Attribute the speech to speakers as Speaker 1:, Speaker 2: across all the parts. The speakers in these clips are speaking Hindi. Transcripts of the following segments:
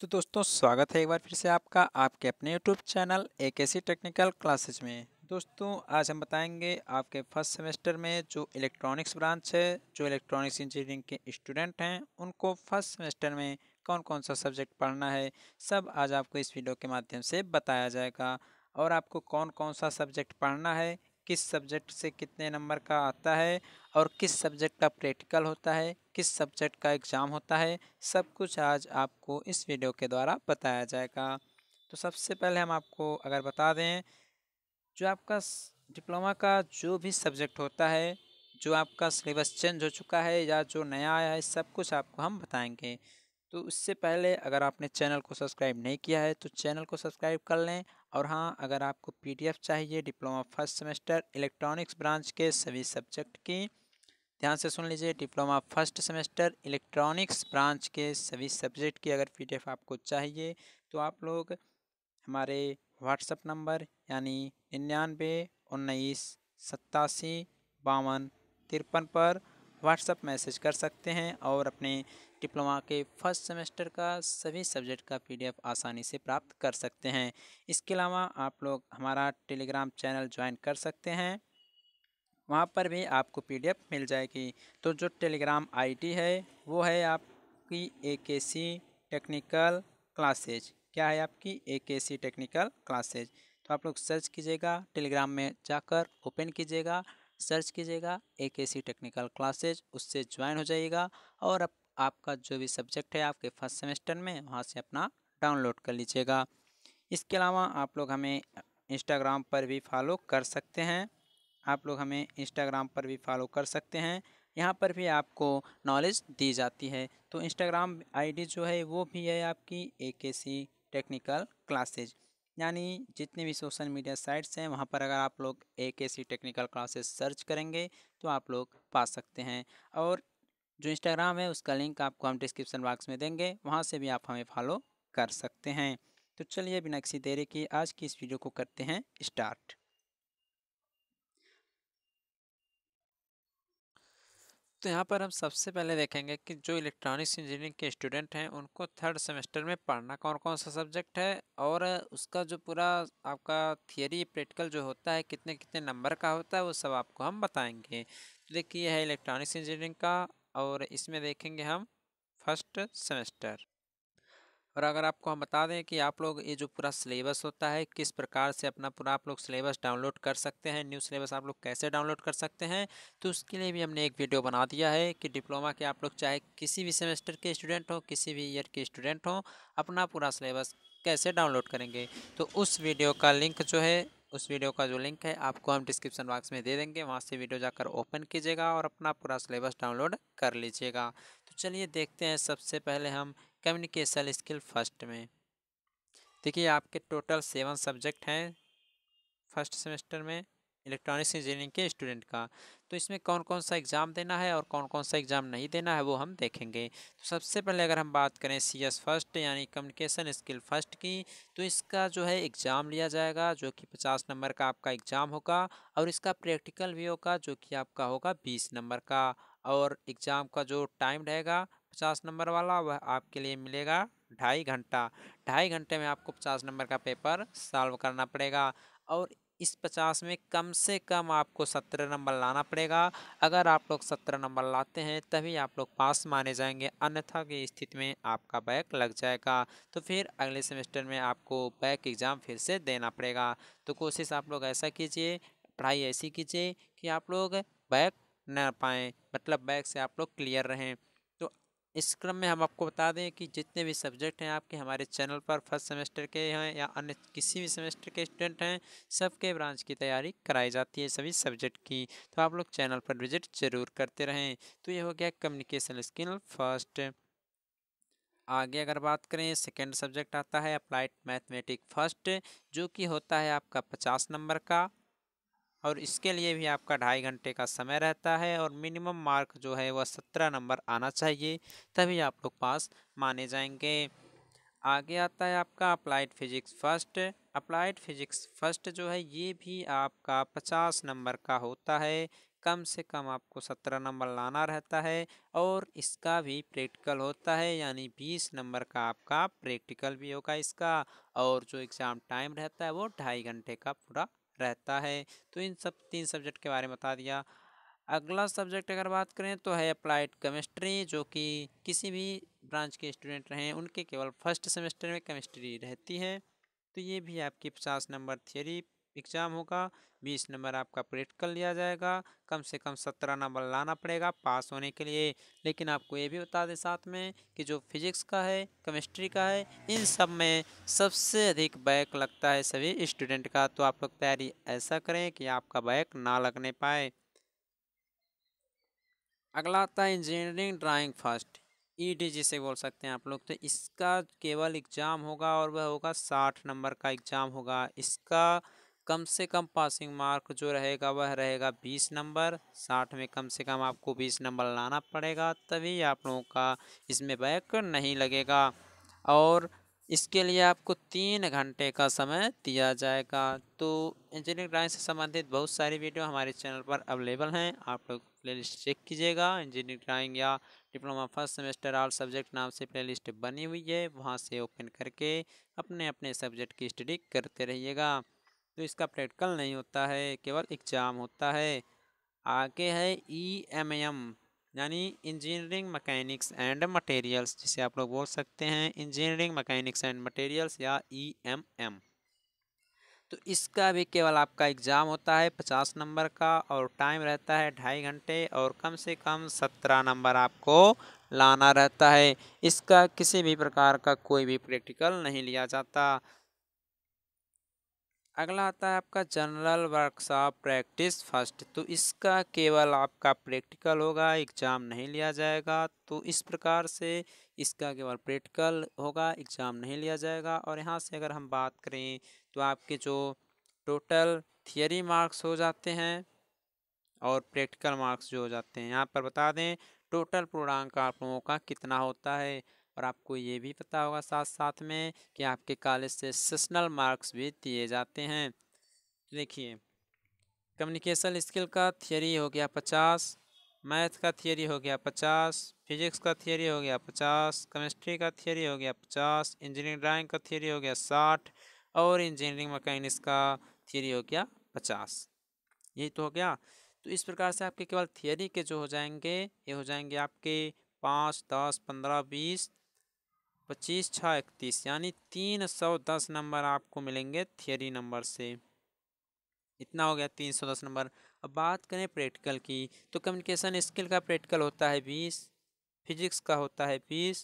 Speaker 1: तो दोस्तों स्वागत है एक बार फिर से आपका आपके अपने यूट्यूब चैनल ए के टेक्निकल क्लासेज में दोस्तों आज हम बताएंगे आपके फर्स्ट सेमेस्टर में जो इलेक्ट्रॉनिक्स ब्रांच है जो इलेक्ट्रॉनिक्स इंजीनियरिंग के स्टूडेंट हैं उनको फर्स्ट सेमेस्टर में कौन कौन सा सब्जेक्ट पढ़ना है सब आज आपको इस वीडियो के माध्यम से बताया जाएगा और आपको कौन कौन सा सब्जेक्ट पढ़ना है किस सब्जेक्ट से कितने नंबर का आता है और किस सब्जेक्ट का प्रैक्टिकल होता है किस सब्जेक्ट का एग्ज़ाम होता है सब कुछ आज आपको इस वीडियो के द्वारा बताया जाएगा तो सबसे पहले हम आपको अगर बता दें जो आपका डिप्लोमा का जो भी सब्जेक्ट होता है जो आपका सिलेबस चेंज हो चुका है या जो नया आया है सब कुछ आपको हम बताएंगे तो उससे पहले अगर आपने चैनल को सब्सक्राइब नहीं किया है तो चैनल को सब्सक्राइब कर लें और हाँ अगर आपको पीडीएफ चाहिए diploma first semester electronics branch के सभी सब्जेक्ट की ध्यान से सुन लीजिए diploma first semester electronics branch के सभी सब्जेक्ट की अगर पीडीएफ आपको चाहिए तो आप लोग हमारे व्हाट्सअप नंबर यानी निन्यानवे उन्नीस सत्तासी बावन तिरपन पर व्हाट्सअप मैसेज कर सकते हैं और अपने डिप्लोमा के फर्स्ट सेमेस्टर का सभी सब्जेक्ट का पीडीएफ आसानी से प्राप्त कर सकते हैं इसके अलावा आप लोग हमारा टेलीग्राम चैनल ज्वाइन कर सकते हैं वहाँ पर भी आपको पीडीएफ मिल जाएगी तो जो टेलीग्राम आईडी है वो है आपकी एकेसी टेक्निकल क्लासेज क्या है आपकी एकेसी टेक्निकल क्लासेज तो आप लोग सर्च कीजिएगा टेलीग्राम में जाकर ओपन कीजिएगा सर्च कीजिएगा A K C technical classes उससे ज्वाइन हो जाइएगा और आपका जो भी सब्जेक्ट है आपके फर्स्ट सेमेस्टर में वहाँ से अपना डाउनलोड कर लीजिएगा इसके अलावा आप लोग हमें इंस्टाग्राम पर भी फॉलो कर सकते हैं आप लोग हमें इंस्टाग्राम पर भी फॉलो कर सकते हैं यहाँ पर भी आपको नॉलेज दी जाती है तो इंस्टाग्राम आईडी जो है वो भी है आपकी ए के सी टेक्निकल क्लासेज यानी जितने भी सोशल मीडिया साइट्स हैं वहाँ पर अगर आप लोग ए K C technical classes search करेंगे तो आप लोग पा सकते हैं और जो इंस्टाग्राम है उसका लिंक आपको हम डिस्क्रिप्सन बॉक्स में देंगे वहाँ से भी आप हमें फॉलो कर सकते हैं तो चलिए बिना किसी देरी के आज की इस वीडियो को करते हैं स्टार्ट तो यहाँ पर हम सबसे पहले देखेंगे कि जो इलेक्ट्रॉनिक्स इंजीनियरिंग के स्टूडेंट हैं उनको थर्ड सेमेस्टर में पढ़ना कौन कौन सा सब्जेक्ट है और उसका जो पूरा आपका थियरी प्रैक्टिकल जो होता है कितने कितने नंबर का होता है वो सब आपको हम बताएंगे तो देखिए यह है इलेक्ट्रॉनिक्स इंजीनियरिंग का और इसमें देखेंगे हम फर्स्ट सेमेस्टर और अगर आपको हम बता दें कि आप लोग ये जो पूरा सिलेबस होता है किस प्रकार से अपना पूरा आप लोग सिलेबस डाउनलोड कर सकते हैं न्यू सिलेबस आप लोग कैसे डाउनलोड कर सकते हैं तो उसके लिए भी हमने एक वीडियो बना दिया है कि डिप्लोमा के आप लोग चाहे किसी भी सेमेस्टर के स्टूडेंट हों किसी भी ईयर के स्टूडेंट हों अपना पूरा सिलेबस कैसे डाउनलोड करेंगे तो उस वीडियो का लिंक जो है उस वीडियो का जो लिंक है आपको हम डिस्क्रिप्शन बॉक्स में दे देंगे वहाँ से वीडियो जाकर ओपन कीजिएगा और अपना पूरा सिलेबस डाउनलोड कर लीजिएगा तो चलिए देखते हैं सबसे पहले हम कम्युनिकेशन स्किल फर्स्ट में देखिए आपके टोटल सेवन सब्जेक्ट हैं फर्स्ट सेमेस्टर में इलेक्ट्रॉनिक्स इंजीनियरिंग के स्टूडेंट का तो इसमें कौन कौन सा एग्ज़ाम देना है और कौन कौन सा एग्ज़ाम नहीं देना है वो हम देखेंगे तो सबसे पहले अगर हम बात करें सी एस फर्स्ट यानी कम्युनिकेशन स्किल फर्स्ट की तो इसका जो है एग्ज़ाम लिया जाएगा जो कि पचास नंबर का आपका एग्ज़ाम होगा और इसका प्रैक्टिकल भी होगा जो कि आपका होगा बीस नंबर का और एग्ज़ाम का जो टाइम रहेगा पचास नंबर वाला वह आपके लिए मिलेगा ढाई घंटा ढाई घंटे में आपको पचास नंबर का पेपर सॉल्व करना पड़ेगा और इस पचास में कम से कम आपको सत्रह नंबर लाना पड़ेगा अगर आप लोग सत्रह नंबर लाते हैं तभी आप लोग पास माने जाएंगे अन्यथा की स्थिति में आपका बैक लग जाएगा तो फिर अगले सेमेस्टर में आपको बैक एग्ज़ाम फिर से देना पड़ेगा तो कोशिश आप लोग ऐसा कीजिए पढ़ाई ऐसी कीजिए कि आप लोग बैक न पाएँ मतलब बैक से आप लोग क्लियर रहें इस क्रम में हम आपको बता दें कि जितने भी सब्जेक्ट हैं आपके हमारे चैनल पर फर्स्ट सेमेस्टर के हैं या अन्य किसी भी सेमेस्टर के स्टूडेंट हैं सबके ब्रांच की तैयारी कराई जाती है सभी सब्जेक्ट की तो आप लोग चैनल पर विजिट ज़रूर करते रहें तो ये हो गया कम्युनिकेशन स्किल फर्स्ट आगे अगर बात करें सेकेंड सब्जेक्ट आता है अप्लाइड मैथमेटिक फर्स्ट जो कि होता है आपका पचास नंबर का और इसके लिए भी आपका ढाई घंटे का समय रहता है और मिनिमम मार्क जो है वह सत्रह नंबर आना चाहिए तभी आप लोग पास माने जाएंगे आगे आता है आपका applied physics first applied physics first जो है ये भी आपका पचास नंबर का होता है कम से कम आपको सत्रह नंबर लाना रहता है और इसका भी प्रैक्टिकल होता है यानी बीस नंबर का आपका प्रैक्टिकल भी होगा इसका और जो एग्ज़ाम टाइम रहता है वो ढाई घंटे का पूरा रहता है तो इन सब तीन सब्जेक्ट के बारे में बता दिया अगला सब्जेक्ट अगर बात करें तो है अप्लाइड केमिस्ट्री जो कि किसी भी ब्रांच के स्टूडेंट रहें उनके केवल फर्स्ट सेमेस्टर में केमिस्ट्री रहती है तो ये भी आपकी पचास नंबर थियोरी एग्ज़ाम होगा बीस नंबर आपका प्रैक्टिकल लिया जाएगा कम से कम सत्रह नंबर लाना पड़ेगा पास होने के लिए लेकिन आपको ये भी बता दें साथ में कि जो फिजिक्स का है केमिस्ट्री का है इन सब में सबसे अधिक बैक लगता है सभी स्टूडेंट का तो आप लोग तैयारी ऐसा करें कि आपका बैक ना लगने पाए अगला आता है engineering drawing first ED e जिसे बोल सकते हैं आप लोग तो इसका केवल एग्ज़ाम होगा और वह होगा साठ नंबर का एग्ज़ाम होगा इसका कम से कम पासिंग मार्क जो रहेगा वह रहेगा बीस नंबर साठ में कम से कम आपको बीस नंबर लाना पड़ेगा तभी आप लोगों का इसमें बैक नहीं लगेगा और इसके लिए आपको तीन घंटे का समय दिया जाएगा तो इंजीनियरिंग ड्राइंग से संबंधित बहुत सारी वीडियो हमारे चैनल पर अवेलेबल हैं आप लोग प्ले चेक कीजिएगा इंजीनियरिंग ड्राइंग या diploma first semester all subject नाम से प्लेलिस्ट बनी हुई है वहाँ से ओपन करके अपने अपने सब्जेक्ट की स्टडी करते रहिएगा तो इसका प्रैक्टिकल नहीं होता है केवल एग्ज़ाम होता है आगे है ई एम एम यानी इंजीनियरिंग मैकेनिक्स एंड मटेरियल्स जिसे आप लोग बोल सकते हैं इंजीनियरिंग मैकेनिक्स एंड मटेरियल्स या ई एम एम तो इसका भी केवल आपका एग्ज़ाम होता है पचास नंबर का और टाइम रहता है ढाई घंटे और कम से कम सत्रह नंबर आपको लाना रहता है इसका किसी भी प्रकार का कोई भी प्रैक्टिकल नहीं लिया जाता अगला आता है आपका जनरल वर्कशॉप प्रैक्टिस फर्स्ट तो इसका केवल आपका प्रैक्टिकल होगा एग्ज़ाम नहीं लिया जाएगा तो इस प्रकार से इसका केवल प्रैक्टिकल होगा एग्ज़ाम नहीं लिया जाएगा और यहाँ से अगर हम बात करें तो आपके जो टोटल थियरी मार्क्स हो जाते हैं और प्रैक्टिकल मार्क्स जो हो जाते हैं यहाँ पर बता दें टोटल पूर्णांक आप लोगों का कितना होता है और आपको ये भी पता होगा साथ साथ में कि आपके कॉलेज से सेशनल मार्क्स भी दिए जाते हैं देखिए कम्युनिकेशन स्किल का थियोरी हो गया पचास मैथ का थियोरी हो गया पचास फिजिक्स का थियोरी हो गया पचास केमिस्ट्री का थियोरी हो गया पचास इंजीनियरिंग ड्राइंग का थियोरी हो गया साठ और इंजीनियरिंग मकैनिक्स का थियोरी हो गया पचास यही तो हो गया तो इस प्रकार से आपके केवल थियोरी के जो हो जाएंगे ये हो जाएंगे आपके पाँच दस पंद्रह बीस पच्चीस छः इकतीस यानी तीन सौ दस नंबर आपको मिलेंगे थियरी नंबर से इतना हो गया तीन सौ दस नंबर अब बात करें प्रैक्टिकल की तो कम्युनिकेशन स्किल का प्रैक्टिकल होता है बीस फिजिक्स का होता है बीस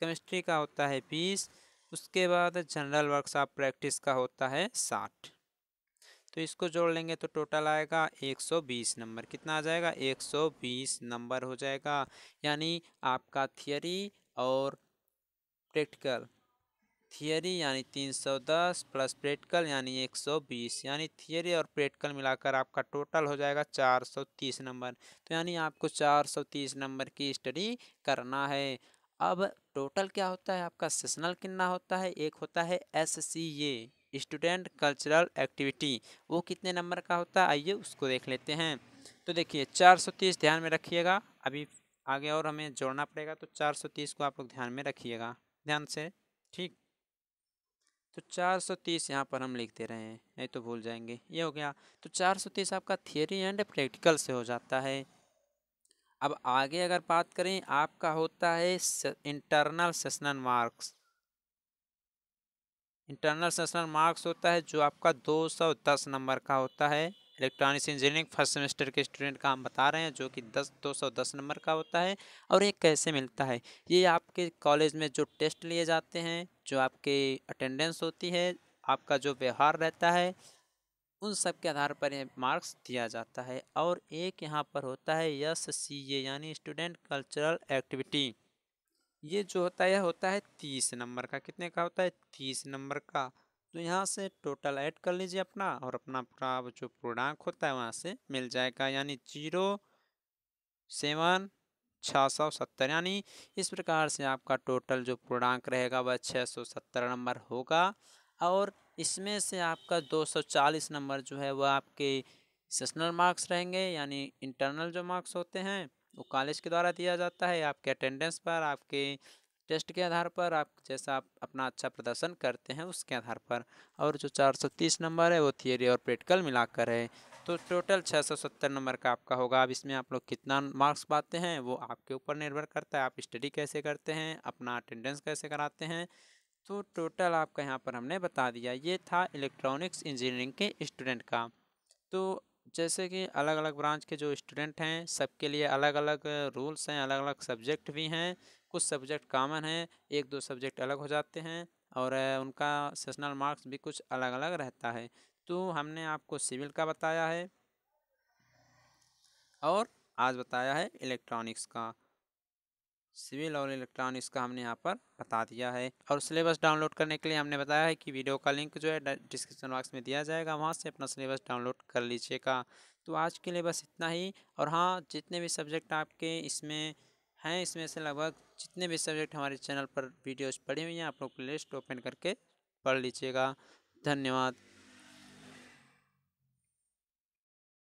Speaker 1: केमिस्ट्री का होता है बीस उसके बाद जनरल वर्कशॉप प्रैक्टिस का होता है साठ तो इसको जोड़ लेंगे तो टोटल आएगा 120 नंबर कितना आ जाएगा 120 नंबर हो जाएगा यानी आपका थियरी और प्रैक्टिकल थियरी यानी 310 प्लस प्रैक्टिकल यानी 120 यानी थियरी और प्रैक्टिकल मिलाकर आपका टोटल हो जाएगा 430 नंबर तो यानी आपको 430 नंबर की स्टडी करना है अब टोटल क्या होता है आपका सेशनल कितना होता है एक होता है S C A student cultural activity वो कितने नंबर का होता है आइए उसको देख लेते हैं तो देखिए 430 ध्यान में रखिएगा अभी आगे और हमें जोड़ना पड़ेगा तो 430 को आप लोग ध्यान में रखिएगा ध्यान से ठीक तो 430 यहाँ पर हम लिख दे रहे हैं नहीं तो भूल जाएंगे ये हो गया तो 430 आपका थियोरी एंड प्रैक्टिकल से हो जाता है अब आगे अगर बात करें आपका होता है internal sessional marks internal sessional marks होता है जो आपका 210 नंबर का होता है इलेक्ट्रॉनिक्स इंजीनियरिंग फर्स्ट सेमेस्टर के स्टूडेंट का हम बता रहे हैं जो कि दस दो सौ दस नंबर का होता है और ये कैसे मिलता है ये आपके कॉलेज में जो टेस्ट लिए जाते हैं जो आपके अटेंडेंस होती है आपका जो व्यवहार रहता है उन सब के आधार पर ये मार्क्स दिया जाता है और एक यहाँ पर होता है यस सी ए यानी स्टूडेंट कल्चरल एक्टिविटी ये जो होता है यह होता है तीस नंबर का कितने का होता है तीस नंबर का तो यहाँ से टोटल ऐड कर लीजिए अपना और अपना पूरा जो पूर्णांक होता है वहाँ से मिल जाएगा यानी जीरो सेवन छः सौ सत्तर यानी इस प्रकार से आपका टोटल जो पूर्णांक रहेगा वह छः सौ सत्तर नंबर होगा और इसमें से आपका दो सौ चालीस नंबर जो है वह आपके सेशनल मार्क्स रहेंगे यानी इंटरनल जो मार्क्स होते हैं वो कॉलेज के द्वारा दिया जाता है आपके अटेंडेंस पर आपके टेस्ट के आधार पर आप जैसा आप अपना अच्छा प्रदर्शन करते हैं उसके आधार पर और जो 430 नंबर है वो थियोरी और प्रैक्टिकल मिलाकर है तो टोटल 670 नंबर का आपका होगा अब इसमें आप लोग कितना मार्क्स पाते हैं वो आपके ऊपर निर्भर करता है आप स्टडी कैसे करते हैं अपना अटेंडेंस कैसे कराते हैं तो टोटल आपका यहाँ पर हमने बता दिया ये था इलेक्ट्रॉनिक्स इंजीनियरिंग के स्टूडेंट का तो जैसे कि अलग अलग ब्रांच के जो स्टूडेंट हैं सबके लिए अलग अलग रूल्स हैं अलग अलग सब्जेक्ट भी हैं कुछ सब्जेक्ट कामन हैं एक दो सब्जेक्ट अलग हो जाते हैं और उनका सेशनल मार्क्स भी कुछ अलग अलग रहता है तो हमने आपको सिविल का बताया है और आज बताया है इलेक्ट्रॉनिक्स का सिविल और इलेक्ट्रॉनिक्स का हमने यहाँ पर बता दिया है और सिलेबस डाउनलोड करने के लिए हमने बताया है कि वीडियो का लिंक जो है डिस्क्रिप्शन बॉक्स में दिया जाएगा वहाँ से अपना सिलेबस डाउनलोड कर लीजिएगा तो आज के लिए बस इतना ही और हाँ जितने भी सब्जेक्ट आपके इसमें हैं इसमें से लगभग जितने भी सब्जेक्ट हमारे चैनल पर वीडियोज़ पड़ी हुई हैं आप लोग प्ले लिस्ट ओपन करके पढ़ लीजिएगा धन्यवाद